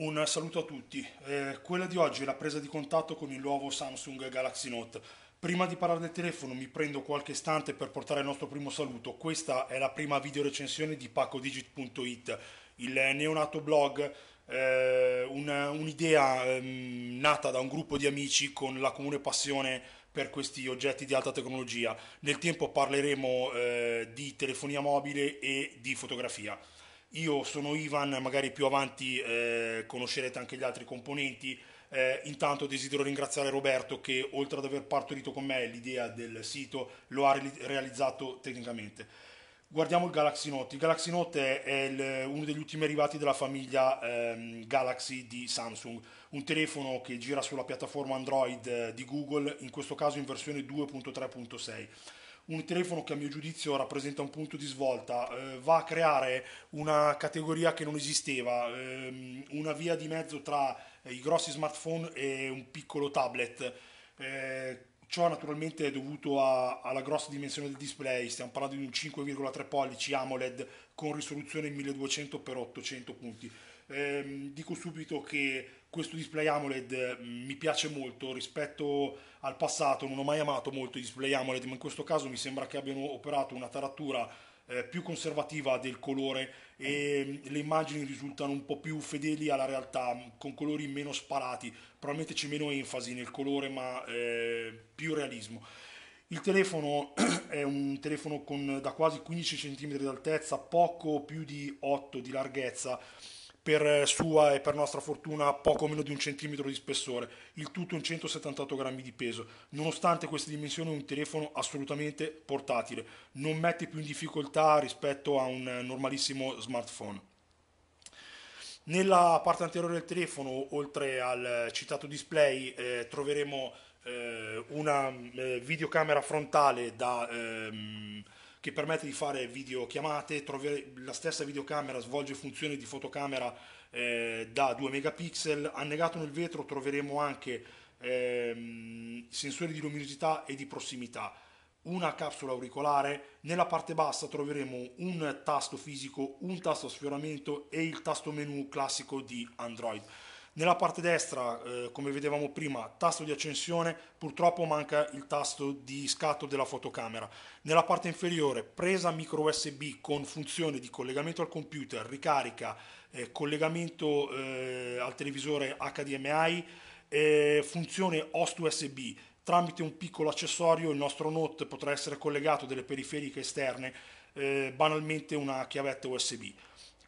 Un saluto a tutti. Eh, quella di oggi è la presa di contatto con il nuovo Samsung Galaxy Note. Prima di parlare del telefono mi prendo qualche istante per portare il nostro primo saluto. Questa è la prima video recensione di pacodigit.it, il neonato blog, eh, un'idea ehm, nata da un gruppo di amici con la comune passione per questi oggetti di alta tecnologia. Nel tempo parleremo eh, di telefonia mobile e di fotografia. Io sono Ivan, magari più avanti eh, conoscerete anche gli altri componenti. Eh, intanto desidero ringraziare Roberto che oltre ad aver partorito con me l'idea del sito lo ha re- realizzato tecnicamente. Guardiamo il Galaxy Note. Il Galaxy Note è, il, uno degli ultimi arrivati della famiglia ehm, Galaxy di Samsung, un telefono che gira sulla piattaforma Android eh, di Google, in questo caso in versione 2.3.6 un telefono che a mio giudizio rappresenta un punto di svolta, eh, va a creare una categoria che non esisteva, ehm, una via di mezzo tra i grossi smartphone e un piccolo tablet. Eh, ciò naturalmente è dovuto a, alla grossa dimensione del display, stiamo parlando di un 5,3 pollici AMOLED con risoluzione 1200x800 punti. Eh, dico subito che questo display AMOLED mm, mi piace molto rispetto al passato, non ho mai amato molto i display AMOLED, ma in questo caso mi sembra che abbiano operato una tarattura eh, più conservativa del colore e mm, le immagini risultano un po' più fedeli alla realtà, mm, con colori meno sparati, probabilmente c'è meno enfasi nel colore, ma eh, più realismo. Il telefono è un telefono con, da quasi 15 cm di altezza, poco più di 8 di larghezza per eh, sua e per nostra fortuna poco meno di un centimetro di spessore, il tutto in 178 grammi di peso. Nonostante queste dimensioni è un telefono assolutamente portatile, non mette più in difficoltà rispetto a un normalissimo smartphone. Nella parte anteriore del telefono, oltre al citato display, eh, troveremo eh, una mm, eh, videocamera frontale da... Ehm, che permette di fare videochiamate, la stessa videocamera svolge funzioni di fotocamera eh, da 2 megapixel, annegato nel vetro troveremo anche eh, sensori di luminosità e di prossimità, una capsula auricolare, nella parte bassa troveremo un tasto fisico, un tasto sfioramento e il tasto menu classico di Android. Nella parte destra, eh, come vedevamo prima, tasto di accensione, purtroppo manca il tasto di scatto della fotocamera. Nella parte inferiore, presa micro USB con funzione di collegamento al computer, ricarica, eh, collegamento eh, al televisore HDMI, eh, funzione host USB. Tramite un piccolo accessorio il nostro Note potrà essere collegato a delle periferiche esterne, eh, banalmente una chiavetta USB.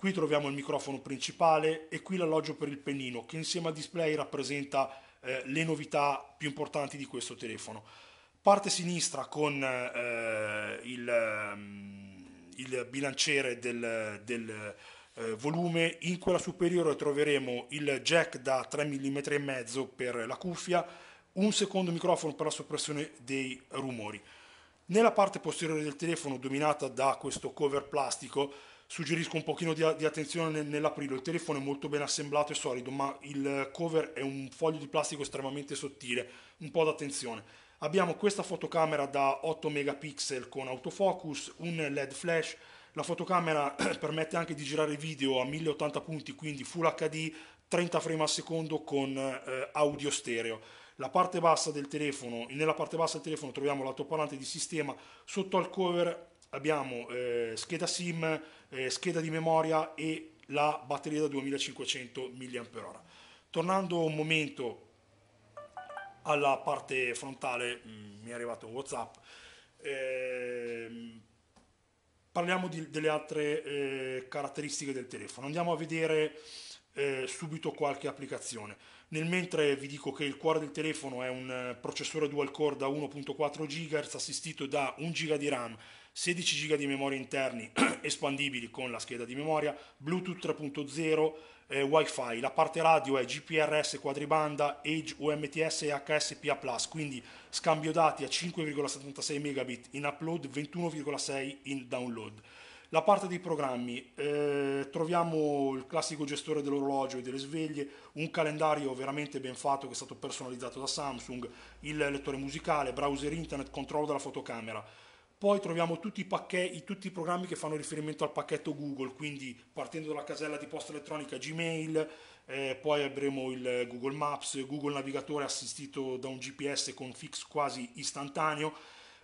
Qui troviamo il microfono principale e qui l'alloggio per il pennino che insieme al display rappresenta eh, le novità più importanti di questo telefono. Parte sinistra con eh, il, ehm, il, bilanciere del, del eh, volume, in quella superiore troveremo il jack da 3 mm e mezzo per la cuffia, un secondo microfono per la soppressione dei rumori. Nella parte posteriore del telefono, dominata da questo cover plastico, suggerisco un pochino di, di attenzione nell'aprirlo, il telefono è molto ben assemblato e solido, ma il cover è un foglio di plastico estremamente sottile, un po' d'attenzione. Abbiamo questa fotocamera da 8 megapixel con autofocus, un LED flash, la fotocamera permette anche di girare video a 1080 punti, quindi Full HD, 30 frame al secondo con eh, audio stereo. La Parte bassa del telefono, nella parte bassa del telefono troviamo l'autoparlante di sistema, sotto al cover abbiamo eh, scheda SIM, eh, scheda di memoria e la batteria da 2500 mAh. Tornando un momento alla parte frontale, mh, mm, mi è arrivato un WhatsApp. Eh, parliamo di, delle altre eh, caratteristiche del telefono. Andiamo a vedere eh, subito qualche applicazione. Nel mentre vi dico che il cuore del telefono è un eh, processore dual core da 1.4 GHz assistito da 1 GB di RAM, 16 GB di memoria interni espandibili con la scheda di memoria, Bluetooth 3.0, eh, WiFi. La parte radio è GPRS quadribanda, Edge UMTS e HSPA+, quindi scambio dati a 5,76 megabit in upload, 21,6 in download. La parte dei programmi, eh, troviamo il classico gestore dell'orologio e delle sveglie, un calendario veramente ben fatto che è stato personalizzato da Samsung, il lettore musicale, browser internet, controllo della fotocamera. Poi troviamo tutti i, pacchetti, tutti i programmi che fanno riferimento al pacchetto Google, quindi partendo dalla casella di posta elettronica Gmail, eh, poi avremo il Google Maps, Google Navigatore assistito da un GPS con fix quasi istantaneo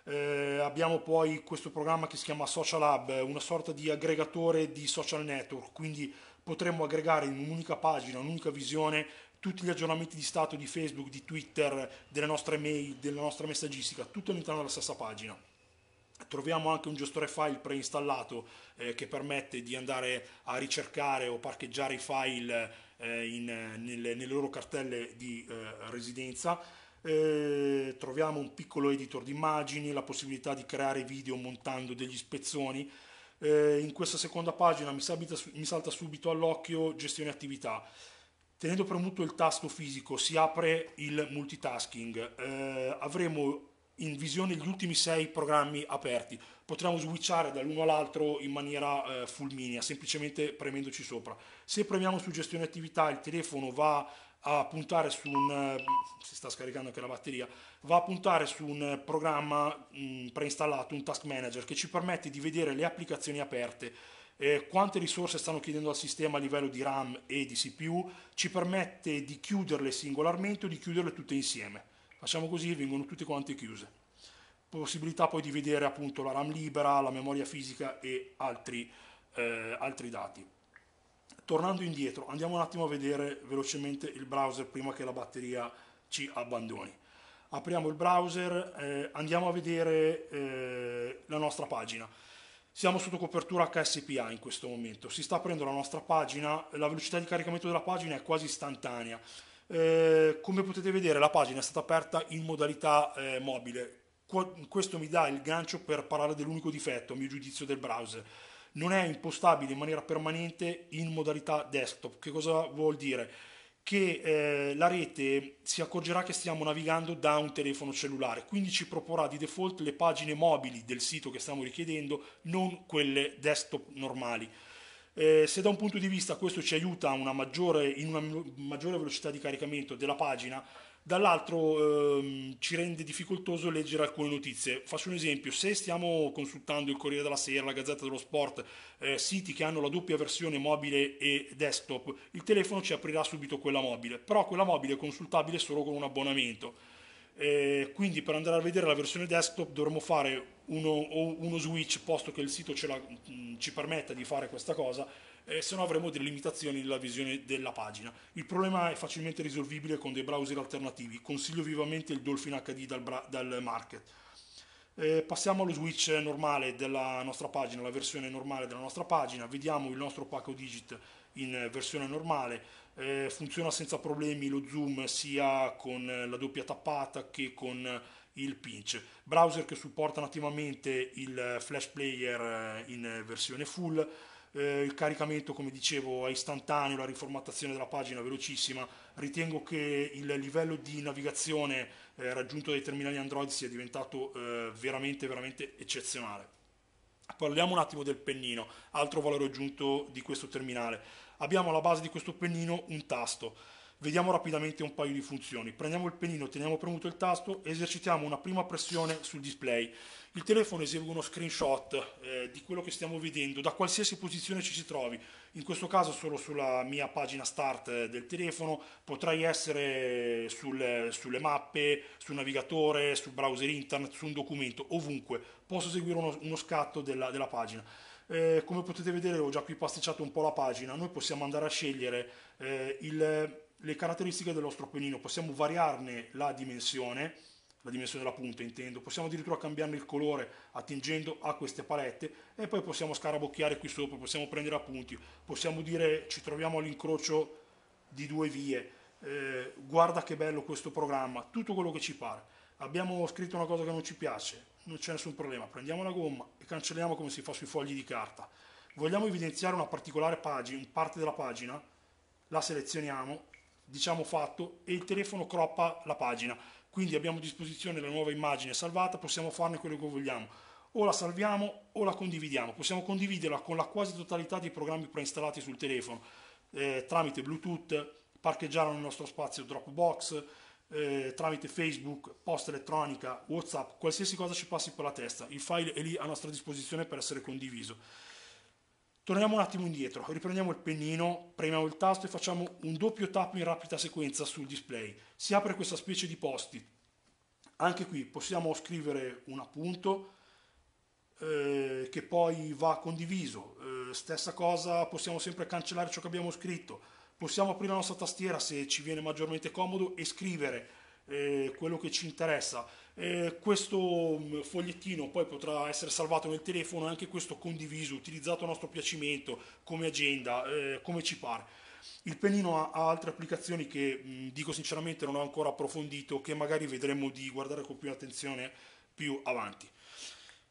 eh, abbiamo poi questo programma che si chiama Social Hub, una sorta di aggregatore di social network, quindi potremmo aggregare in un'unica pagina, un'unica visione, tutti gli aggiornamenti di stato di Facebook, di Twitter, delle nostre mail, della nostra messaggistica, tutto all'interno della stessa pagina. Troviamo anche un gestore file preinstallato eh, che permette di andare a ricercare o parcheggiare i file eh, in, nelle, nelle, loro cartelle di eh, residenza eh, troviamo un piccolo editor di immagini, la possibilità di creare video montando degli spezzoni. Eh, in questa seconda pagina mi, sabita, mi salta subito all'occhio gestione attività. Tenendo premuto il tasto fisico si apre il multitasking. Eh, avremo in visione gli ultimi sei programmi aperti. Potremmo switchare dall'uno all'altro in maniera eh, fulminea, semplicemente premendoci sopra. Se premiamo su gestione attività, il telefono va a puntare su un eh, si sta scaricando anche la batteria va a puntare su un programma mm, preinstallato un task manager che ci permette di vedere le applicazioni aperte eh, quante risorse stanno chiedendo al sistema a livello di RAM e di CPU ci permette di chiuderle singolarmente o di chiuderle tutte insieme facciamo così vengono tutte quante chiuse possibilità poi di vedere appunto la RAM libera la memoria fisica e altri, eh, altri dati Tornando indietro, andiamo un attimo a vedere velocemente il browser prima che la batteria ci abbandoni. Apriamo il browser, eh, andiamo a vedere eh, la nostra pagina. Siamo sotto copertura HSPA in questo momento, si sta aprendo la nostra pagina, la velocità di caricamento della pagina è quasi istantanea. Eh, come potete vedere la pagina è stata aperta in modalità eh, mobile, questo mi dà il gancio per parlare dell'unico difetto, a mio giudizio, del browser non è impostabile in maniera permanente in modalità desktop. Che cosa vuol dire? Che eh, la rete si accorgerà che stiamo navigando da un telefono cellulare, quindi ci proporrà di default le pagine mobili del sito che stiamo richiedendo, non quelle desktop normali. Eh, se da un punto di vista questo ci aiuta una maggiore, in una maggiore velocità di caricamento della pagina, dall'altro ehm, ci rende difficoltoso leggere alcune notizie. Faccio un esempio, se stiamo consultando il Corriere della Sera, la Gazzetta dello Sport, eh, siti che hanno la doppia versione mobile e desktop, il telefono ci aprirà subito quella mobile, però quella mobile è consultabile solo con un abbonamento. Eh, quindi per andare a vedere la versione desktop dovremmo fare uno, uno switch, posto che il sito la, mh, mm, ci permetta di fare questa cosa, eh, se no avremo delle limitazioni nella visione della pagina. Il problema è facilmente risolvibile con dei browser alternativi, consiglio vivamente il Dolphin HD dal, bra- dal market. Eh, passiamo allo switch normale della nostra pagina, la versione normale della nostra pagina, vediamo il nostro pacco digit in versione normale, eh, funziona senza problemi lo zoom sia con la doppia tappata che con il pinch. Browser che supportano attivamente il flash player eh, in versione full, eh, il caricamento come dicevo è istantaneo, la riformattazione della pagina è velocissima, ritengo che il livello di navigazione eh, raggiunto dai terminali Android sia diventato eh, veramente, veramente eccezionale. Parliamo un attimo del pennino, altro valore aggiunto di questo terminale. Abbiamo alla base di questo pennino un tasto Vediamo rapidamente un paio di funzioni. Prendiamo il pennino, teniamo premuto il tasto, esercitiamo una prima pressione sul display. Il telefono esegue uno screenshot eh, di quello che stiamo vedendo, da qualsiasi posizione ci si trovi. In questo caso solo sulla mia pagina start eh, del telefono, potrei essere sul, sulle mappe, sul navigatore, sul browser internet, su un documento, ovunque. Posso eseguire uno, uno scatto della, della pagina. Eh, come potete vedere ho già qui pasticciato un po' la pagina, noi possiamo andare a scegliere eh, il le caratteristiche del nostro pennino, possiamo variarne la dimensione, la dimensione della punta intendo, possiamo addirittura cambiarne il colore attingendo a queste palette e poi possiamo scarabocchiare qui sopra, possiamo prendere appunti, possiamo dire ci troviamo all'incrocio di due vie, eh, guarda che bello questo programma, tutto quello che ci pare. Abbiamo scritto una cosa che non ci piace, non c'è nessun problema, prendiamo la gomma e cancelliamo come si fa sui fogli di carta. Vogliamo evidenziare una particolare pagina, parte della pagina, la selezioniamo diciamo fatto e il telefono croppa la pagina quindi abbiamo a disposizione la nuova immagine salvata possiamo farne quello che vogliamo o la salviamo o la condividiamo possiamo condividerla con la quasi totalità dei programmi preinstallati sul telefono eh, tramite bluetooth parcheggiare nel nostro spazio dropbox eh, tramite facebook posta elettronica whatsapp qualsiasi cosa ci passi per la testa il file è lì a nostra disposizione per essere condiviso Torniamo un attimo indietro, riprendiamo il pennino, premiamo il tasto e facciamo un doppio tap in rapida sequenza sul display. Si apre questa specie di post-it. Anche qui possiamo scrivere un appunto eh, che poi va condiviso. Eh, stessa cosa, possiamo sempre cancellare ciò che abbiamo scritto. Possiamo aprire la nostra tastiera se ci viene maggiormente comodo e scrivere eh, quello che ci interessa. Eh, questo mm, fogliettino poi potrà essere salvato nel telefono e anche questo condiviso, utilizzato a nostro piacimento come agenda, eh, come ci pare. Il pennino ha, ha altre applicazioni che mh, mm, dico sinceramente non ho ancora approfondito, che magari vedremo di guardare con più attenzione più avanti.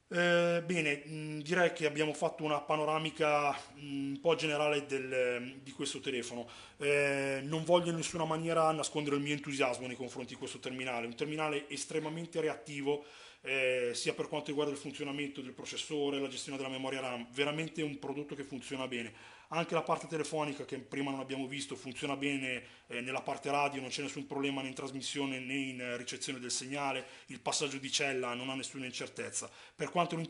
Eh, bene, mm, direi che abbiamo fatto una panoramica mm, un po' generale del, mm, di questo telefono. Eh, non voglio in nessuna maniera nascondere il mio entusiasmo nei confronti di questo terminale, un terminale estremamente reattivo eh, sia per quanto riguarda il funzionamento del processore, la gestione della memoria RAM, veramente un prodotto che funziona bene anche la parte telefonica che prima non abbiamo visto funziona bene eh, nella parte radio, non c'è nessun problema né in trasmissione né in eh, ricezione del segnale, il passaggio di cella non ha nessuna incertezza. Per quanto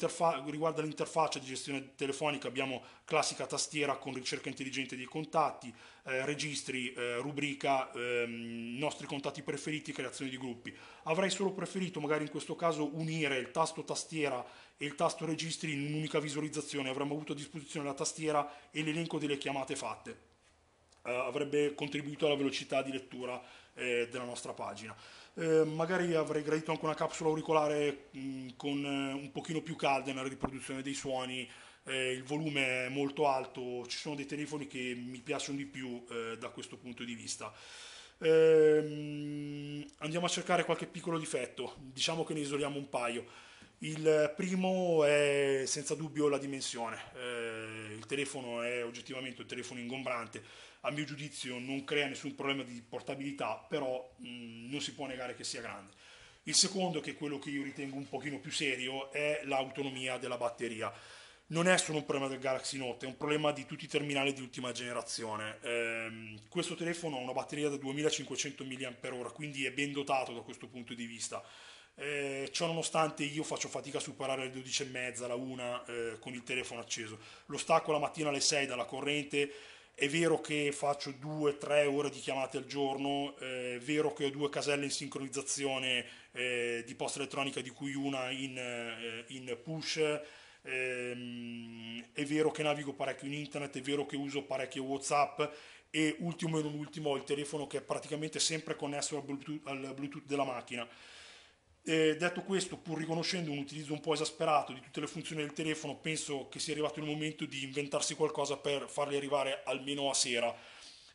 riguarda l'interfaccia di gestione telefonica abbiamo classica tastiera con ricerca intelligente dei contatti, eh, registri, eh, rubrica, ehm, nostri contatti preferiti, creazione di gruppi. Avrei solo preferito magari in questo caso unire il tasto tastiera e il tasto registri in un'unica visualizzazione, avremmo avuto a disposizione la tastiera e l'elenco economico delle chiamate fatte, eh, avrebbe contribuito alla velocità di lettura eh, della nostra pagina. Eh, magari avrei gradito anche una capsula auricolare mh, mm, con eh, un pochino più calda nella riproduzione dei suoni, eh, il volume è molto alto, ci sono dei telefoni che mi piacciono di più eh, da questo punto di vista. Ehm, andiamo a cercare qualche piccolo difetto, diciamo che ne isoliamo un paio. Il primo è senza dubbio la dimensione, eh, il telefono è oggettivamente un telefono ingombrante, a mio giudizio non crea nessun problema di portabilità, però mh, mm, non si può negare che sia grande. Il secondo, che è quello che io ritengo un pochino più serio, è l'autonomia della batteria. Non è solo un problema del Galaxy Note, è un problema di tutti i terminali di ultima generazione. Eh, questo telefono ha una batteria da 2500 mAh, quindi è ben dotato da questo punto di vista eh, ciò nonostante io faccio fatica a superare le 12 e mezza, la 1 eh, con il telefono acceso. Lo stacco la mattina alle 6 dalla corrente. È vero che faccio 2-3 ore di chiamate al giorno, eh, è vero che ho due caselle in sincronizzazione eh, di posta elettronica, di cui una in, eh, in push. Ehm, è vero che navigo parecchio in internet, è vero che uso parecchio WhatsApp e ultimo e non ultimo ho il telefono che è praticamente sempre connesso al Bluetooth, al Bluetooth della macchina. Eh, detto questo, pur riconoscendo un utilizzo un po' esasperato di tutte le funzioni del telefono, penso che sia arrivato il momento di inventarsi qualcosa per farli arrivare almeno a sera.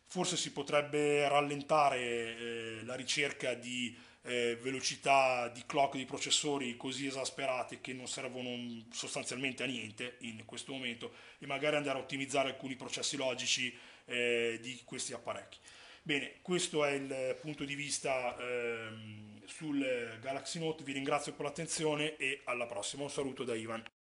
Forse si potrebbe rallentare eh, la ricerca di eh, velocità di clock di processori così esasperate che non servono sostanzialmente a niente in questo momento e magari andare a ottimizzare alcuni processi logici eh, di questi apparecchi. Bene, questo è il punto di vista. Ehm, sul Galaxy Note, vi ringrazio per l'attenzione e alla prossima, un saluto da Ivan.